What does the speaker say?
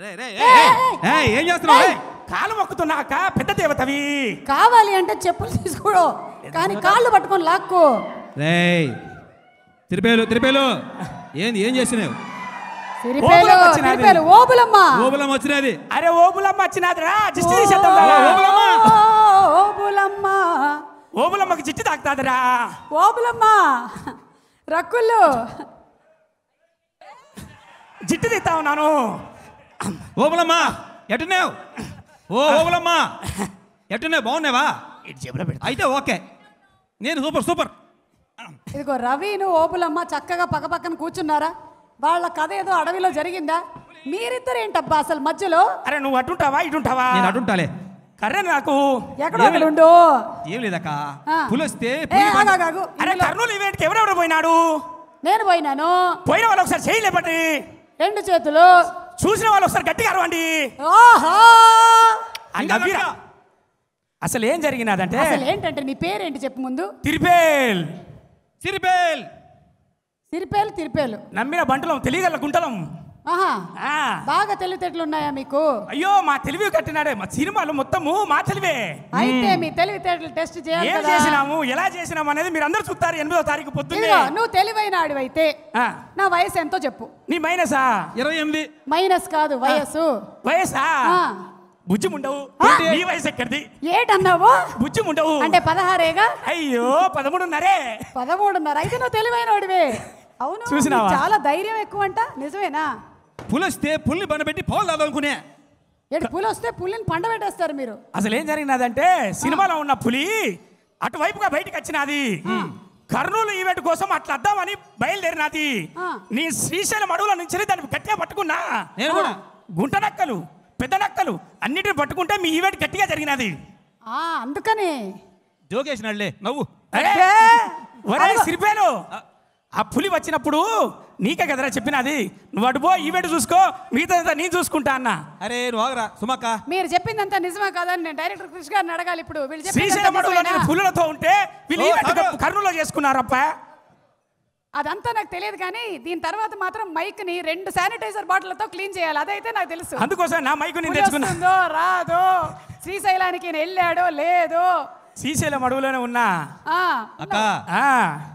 ఏం చేస్తున్నావు కాలు మొక్కుతున్నాక పెద్ద దేవతవి కావాలి అంటే చెప్పులు తీసుకోడు కానీ కాళ్ళు పట్టుకొని లాక్కు రే తిరిపేలు తిరిపేలు ఏంది ఏం చేసినావు అరే తాకుతాదిరా రక్కులు జిట్టు తీస్తా ఉన్నాను ఓబులమ్మా ఎట్టున్నావు ఓ ఓబులమ్మా ఎట్టున్నావు బాగున్నావా అయితే ఓకే నేను సూపర్ సూపర్ ఇదిగో రవిను ఓపులమ్మ చక్కగా పక్కపక్కన కూర్చున్నారా వాళ్ళ కథ ఏదో అడవిలో జరిగిందా మీరిద్దరు ఏంటబ్బా అసలు మధ్యలో అరే నువ్వు అటుంటావా ఇటుంటావా నేను అటుంటాలే కర్రే నాకు ఎక్కడ ఉండు ఏం లేదక్క పులొస్తే అరే కర్నూలు ఈవెంట్కి ఎవరెవరు పోయినాడు నేను పోయినాను పోయిన వాళ్ళు ఒకసారి చేయలేపటి రెండు చేతులు చూసిన వాళ్ళు ఒకసారి గట్టిగా అరవండి అసలు ఏం జరిగినది అంటే ఏంటంటే నీ పేరేంటి చెప్పు ముందు తిరిపేల్ తిరిపేల్ తిరిపేలు తిరిపేలు నమ్మిన బంటలం తెలియగల గుంటలం బాగా తెలివితేటలు ఉన్నాయా మీకు అయ్యో మా తెలివి కట్టినాడే మా సినిమాలు మొత్తము మా తెలివే అయితే మీ తెలివితేటలు టెస్ట్ చేయాలి ఏం చేసినాము ఎలా చేసినాము అనేది మీరు అందరూ చూస్తారు ఎనిమిదో తారీఖు పొద్దున్నే నువ్వు తెలివైన ఆడివైతే నా వయసు ఎంతో చెప్పు నీ మైనసా ఇరవై ఎనిమిది మైనస్ కాదు వయసు వయసా బుజ్జి ఉండవు నీ వయసు ఎక్కడిది ఏటన్నావు బుజ్జి ఉండవు అంటే పదహారేగా అయ్యో పదమూడున్నరే పదమూడున్నర అయితే నువ్వు తెలివైన వాడివే అవును చూసినావా చాలా ధైర్యం ఎక్కువ అంట నిజమేనా పులొస్తే పుల్ని బండబెట్టి పోలు చదవనుకునే ఏంటి పులి వస్తే పులిని పండబెట్టేస్తారు మీరు అసలు ఏం అంటే సినిమాలో ఉన్న పులి అటువైపుగా బయటకు వచ్చినది కర్నూలు ఈవెంట్ కోసం అట్లా అద్దామని బయలుదేరినది నీ శ్రీశైలం అడవుల నుంచి దాన్ని గట్టిగా పట్టుకున్నా నేను కూడా గుంట నక్కలు పెద్ద నక్కలు అన్నిటిని పట్టుకుంటే మీ ఈవెంట్ గట్టిగా జరిగినది అందుకని జోకేసినాడులే నవ్వు సిరిపోయాను ఆ పులి వచ్చినప్పుడు నీకే కదరా అది నువ్వు అటుపో ఈవెంట్ చూసుకో మిగతా నేను చూసుకుంటా అన్న అరే రోగరా సుమక్క మీరు చెప్పిందంతా నిజమా కాదని నేను డైరెక్టర్ కృష్ణ గారిని అడగాలి ఇప్పుడు శ్రీశైలం పులులతో ఉంటే వీళ్ళు కర్నూలులో చేసుకున్నారప్ప అదంతా నాకు తెలియదు కానీ దీని తర్వాత మాత్రం మైక్ ని రెండు శానిటైజర్ బాటిల్తో క్లీన్ చేయాలి అదైతే నాకు తెలుసు అందుకోసం నా మైక్ ని తెచ్చుకున్నా రాదో శ్రీశైలానికి వెళ్ళాడో లేదో శ్రీశైలం అడవులోనే ఉన్నా అక్క